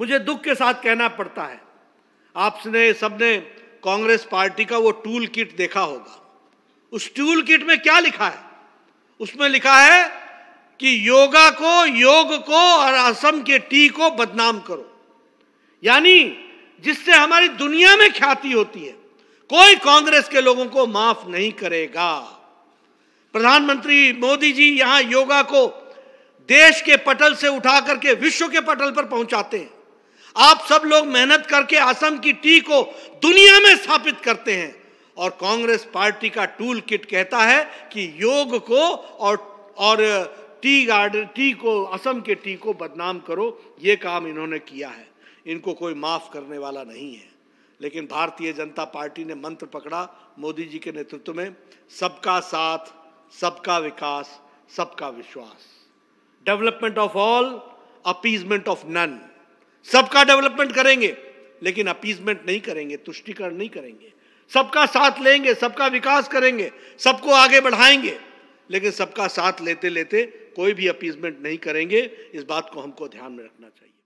मुझे दुख के साथ कहना पड़ता है आपने सबने कांग्रेस पार्टी का वो टूल किट देखा होगा उस टूल किट में क्या लिखा है उसमें लिखा है कि योगा को योग को और असम के टी को बदनाम करो यानी जिससे हमारी दुनिया में ख्याति होती है कोई कांग्रेस के लोगों को माफ नहीं करेगा प्रधानमंत्री मोदी जी यहां योगा को देश के पटल से उठा करके विश्व के पटल पर पहुंचाते हैं आप सब लोग मेहनत करके असम की टी को दुनिया में स्थापित करते हैं और कांग्रेस पार्टी का टूल किट कहता है कि योग को और और टी गार्डन टी को असम के टी को बदनाम करो ये काम इन्होंने किया है इनको कोई माफ़ करने वाला नहीं है लेकिन भारतीय जनता पार्टी ने मंत्र पकड़ा मोदी जी के नेतृत्व में सबका साथ सबका विकास सबका विश्वास development of all appeasement of none सबका डेवलपमेंट करेंगे लेकिन अपीजमेंट नहीं करेंगे तुष्टिकरण नहीं करेंगे सबका साथ लेंगे सबका विकास करेंगे सबको आगे बढ़ाएंगे लेकिन सबका साथ लेते लेते कोई भी अपीजमेंट नहीं करेंगे इस बात को हमको ध्यान में रखना चाहिए